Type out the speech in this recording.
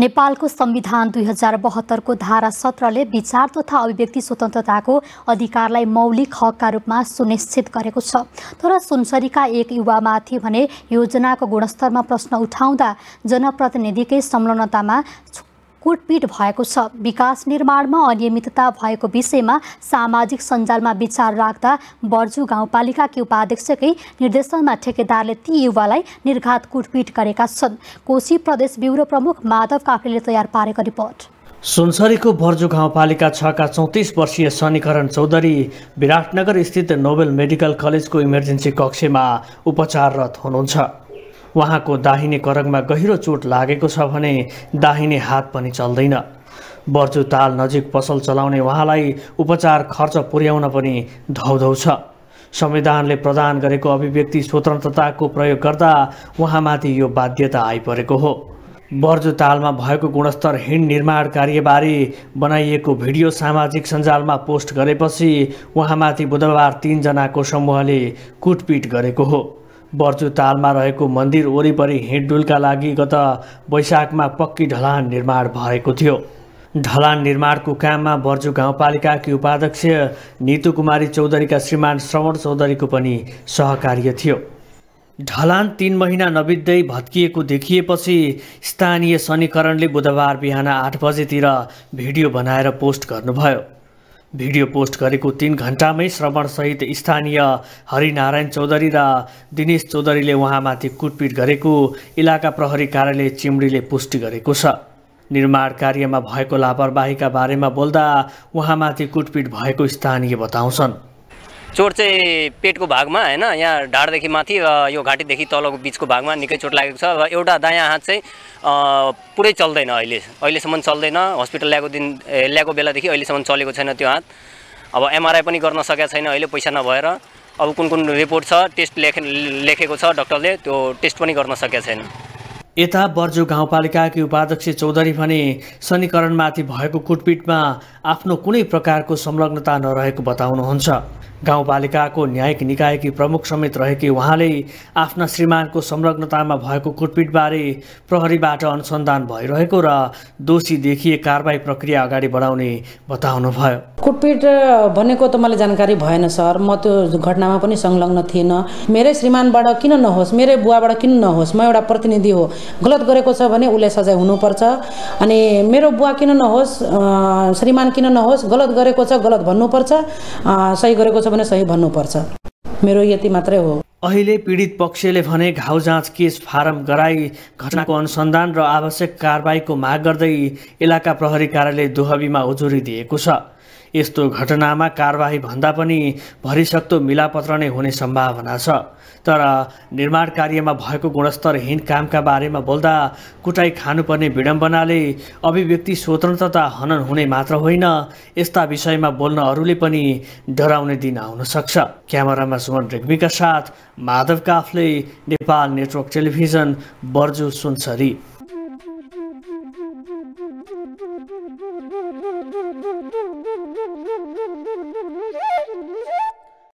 नेपालको संविधान दुई हजार बहत्तरको धारा सत्रले विचार तथा अभिव्यक्ति स्वतन्त्रताको अधिकारलाई मौलिक हकका रूपमा सुनिश्चित गरेको छ तर सुनसरीका एक युवामाथि भने योजनाको गुणस्तरमा प्रश्न उठाउँदा जनप्रतिनिधिकै संलग्नतामा कुटपिट भएको छ विकास निर्माणमा अनियमितता भएको विषयमा सामाजिक सञ्जालमा विचार राख्दा बर्जु गाउँपालिकाकी उपाध्यक्षकै निर्देशनमा ठेकेदारले ती युवालाई निर्घात कुटपिट गरेका छन् कोशी प्रदेश ब्युरो प्रमुख माधव काफ्रेले तयार पारेको रिपोर्ट सुनसरीको बर्जु गाउँपालिका छका चौतिस वर्षीय शनिकरण चौधरी विराटनगर स्थित नोबेल मेडिकल कलेजको इमर्जेन्सी कक्षमा उपचाररत हुनुहुन्छ उहाँको दाहिने करङमा गहिरो चोट लागेको छ भने दाहिने हात पनि चल्दैन बर्जु ताल नजिक पसल चलाउने उहाँलाई उपचार खर्च पुर्याउन पनि धौधौ छ संविधानले प्रदान गरेको अभिव्यक्ति स्वतन्त्रताको प्रयोग गर्दा उहाँमाथि यो बाध्यता आइपरेको हो बर्जु तालमा भएको हिँड निर्माण कार्यबारे बनाइएको भिडियो सामाजिक सञ्जालमा पोस्ट गरेपछि उहाँमाथि बुधबार तिनजनाको समूहले कुटपिट गरेको हो बर्जु तालमा रहेको मन्दिर वरिपरि हिँडडुलका लागि गत वैशाखमा पक्की ढलान निर्माण भएको थियो ढलान निर्माणको काममा बर्जु गाउँपालिकाकी उपाध्यक्ष नितु कुमारी चौधरीका श्रीमान श्रवण चौधरीको पनि सहकार्य थियो ढलान तिन महिना नबित्दै भत्किएको देखिएपछि स्थानीय समीकरणले बुधबार बिहान आठ बजेतिर भिडियो बनाएर पोस्ट गर्नुभयो भिडियो पोस्ट गरेको तिन घन्टामै श्रवणसहित स्थानीय हरिनारायण चौधरी र दिनेश चौधरीले उहाँमाथि कुटपिट गरेको इलाका प्रहरी कार्यालय चिमडीले पुष्टि गरेको छ निर्माण कार्यमा भएको लापरवाहीका बारेमा बोल्दा उहाँमाथि कुटपिट भएको स्थानीय बताउँछन् चोट चाहिँ पेटको भागमा होइन यहाँ ढाडदेखि माथि र यो घाँटीदेखि तलको बिचको भागमा निकै चोट लागेको छ र एउटा दायाँ हात चाहिँ पुरै चल्दैन अहिले अहिलेसम्म चल्दैन हस्पिटल ल्याएको दिन ल्याएको बेलादेखि अहिलेसम्म चलेको छैन त्यो हात अब एमआरआई पनि गर्न सकेको छैन अहिले पैसा नभएर अब कुन कुन रिपोर्ट छ टेस्ट लेख लेखेको छ डक्टरले त्यो टेस्ट पनि गर्न सकेको छैन यता बर्जु गाउँपालिकाकी उपाध्यक्ष चौधरी भने शनिकरणमाथि भएको कुटपिटमा आफ्नो कुनै प्रकारको संलग्नता नरहेको बताउनुहुन्छ गाउँपालिकाको न्यायिक निकायकी प्रमुख समेत रहेकी उहाँले आफ्ना श्रीमानको संलग्नतामा भएको कुटपिटबारे प्रहरीबाट अनुसन्धान भइरहेको र दोषी देखिए कारवाही प्रक्रिया अगाडि बढाउने बताउनुभयो कुटपिट भनेको त मलाई जानकारी भएन सर म त्यो घटनामा पनि संलग्न थिइनँ मेरै श्रीमानबाट किन नहोस् मेरै बुवाबाट किन नहोस् म एउटा प्रतिनिधि हो गलत गरेको छ भने उसले सजाय हुनुपर्छ अनि मेरो बुवा किन नहोस् श्रीमान किन नहोस् गलत गरेको छ गलत भन्नुपर्छ सही गरेको छ भने सही भन्नुपर्छ मेरो यति मात्रै हो अहिले पीडित पक्षले भने घाउ जाँच केस फारम गराई घटनाको अनुसन्धान र आवश्यक कारवाहीको माग गर्दै इलाका प्रहरी कार्यालय दुहबीमा उजुरी दिएको छ यस्तो घटनामा कारवाही भन्दा पनि भरिसक्दो मिलापत्र नै हुने सम्भावना छ तर निर्माण कार्यमा भएको गुणस्तरहीन कामका बारेमा बोल्दा कुटाई खानुपर्ने विडम्बनाले अभिव्यक्ति स्वतन्त्रता हनन हुने मात्र होइन यस्ता विषयमा बोल्न अरूले पनि डराउने दिन आउन सक्छ क्यामेरामा सुमन रेग्मीका साथ माधव काफले नेपाल नेटवर्क टेलिभिजन बर्जु सुनसरी